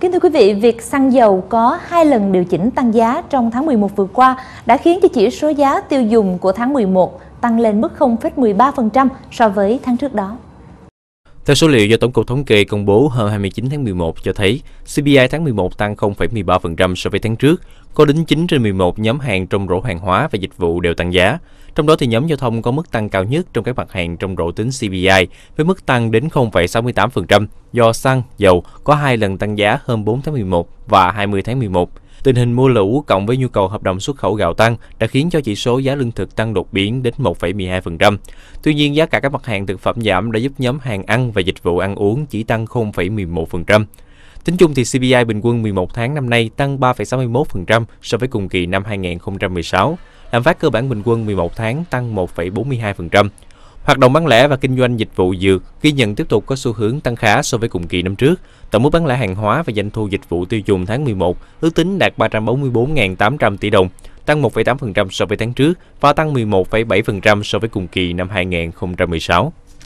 Kính thưa quý vị, việc xăng dầu có hai lần điều chỉnh tăng giá trong tháng 11 vừa qua đã khiến cho chỉ số giá tiêu dùng của tháng 11 tăng lên mức 0,13% so với tháng trước đó. Theo số liệu do Tổng cục Thống kê công bố hôm 29 tháng 11 cho thấy, CPI tháng 11 tăng 0,13% so với tháng trước, có đến 9 trên 11 nhóm hàng trong rổ hàng hóa và dịch vụ đều tăng giá. Trong đó thì nhóm giao thông có mức tăng cao nhất trong các mặt hàng trong rổ tính CPI với mức tăng đến 0,68% do xăng, dầu có hai lần tăng giá hôm 4 tháng 11 và 20 tháng 11. Tình hình mua lũ cộng với nhu cầu hợp đồng xuất khẩu gạo tăng đã khiến cho chỉ số giá lương thực tăng đột biến đến 1,12%. Tuy nhiên, giá cả các mặt hàng thực phẩm giảm đã giúp nhóm hàng ăn và dịch vụ ăn uống chỉ tăng 0,11%. Tính chung thì CPI bình quân 11 tháng năm nay tăng 3,61% so với cùng kỳ năm 2016, lạm phát cơ bản bình quân 11 tháng tăng 1,42%. Hoạt động bán lẻ và kinh doanh dịch vụ dược ghi nhận tiếp tục có xu hướng tăng khá so với cùng kỳ năm trước. Tổng mức bán lẻ hàng hóa và doanh thu dịch vụ tiêu dùng tháng 11 ước tính đạt 344.800 tỷ đồng, tăng 1,8% so với tháng trước và tăng 11,7% so với cùng kỳ năm 2016.